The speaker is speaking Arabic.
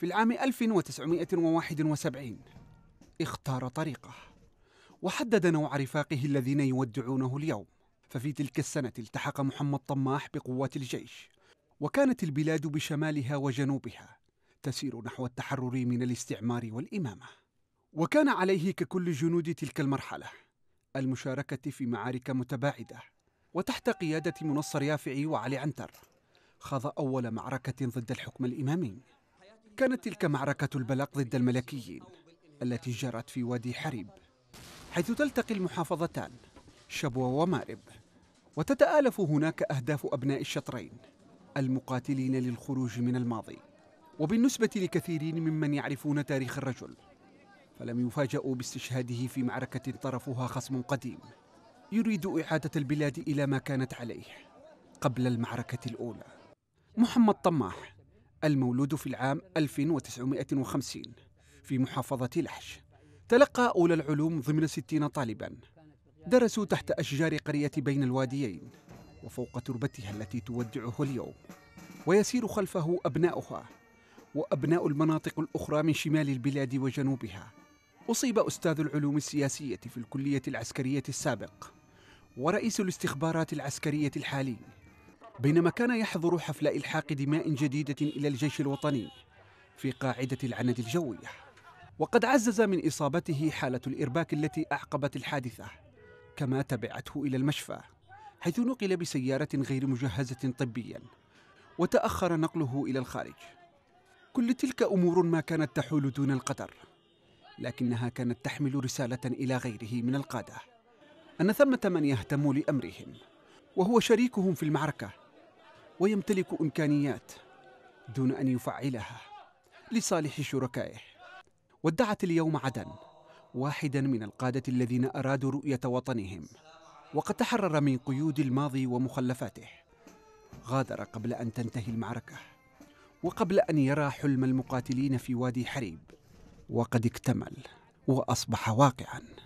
في العام 1971 اختار طريقه وحدد نوع رفاقه الذين يودعونه اليوم ففي تلك السنة التحق محمد طماح بقوات الجيش وكانت البلاد بشمالها وجنوبها تسير نحو التحرر من الاستعمار والإمامة وكان عليه ككل جنود تلك المرحلة المشاركة في معارك متباعدة وتحت قيادة منصر يافعي وعلي عنتر خاض أول معركة ضد الحكم الإمامي كانت تلك معركة البلاق ضد الملكيين التي جرت في وادي حريب حيث تلتقي المحافظتان شبوة ومارب وتتآلف هناك أهداف أبناء الشطرين المقاتلين للخروج من الماضي وبالنسبة لكثيرين ممن يعرفون تاريخ الرجل فلم يفاجأوا باستشهاده في معركة طرفها خصم قديم يريد إعادة البلاد إلى ما كانت عليه قبل المعركة الأولى محمد طماح المولود في العام 1950 في محافظة لحش تلقى أولى العلوم ضمن 60 طالبا درسوا تحت أشجار قرية بين الواديين وفوق تربتها التي تودعه اليوم ويسير خلفه أبناؤها وأبناء المناطق الأخرى من شمال البلاد وجنوبها أصيب أستاذ العلوم السياسية في الكلية العسكرية السابق ورئيس الاستخبارات العسكرية الحالي بينما كان يحضر حفل إلحاق دماء جديدة إلى الجيش الوطني في قاعدة العند الجوية وقد عزز من إصابته حالة الإرباك التي أعقبت الحادثة كما تبعته إلى المشفى حيث نقل بسيارة غير مجهزة طبيا وتأخر نقله إلى الخارج كل تلك أمور ما كانت تحول دون القدر لكنها كانت تحمل رسالة إلى غيره من القادة أن ثمة من يهتم لأمرهم وهو شريكهم في المعركة ويمتلك إمكانيات دون أن يفعلها لصالح شركائه ودعت اليوم عدن واحدا من القادة الذين أرادوا رؤية وطنهم وقد تحرر من قيود الماضي ومخلفاته غادر قبل أن تنتهي المعركة وقبل أن يرى حلم المقاتلين في وادي حريب وقد اكتمل وأصبح واقعاً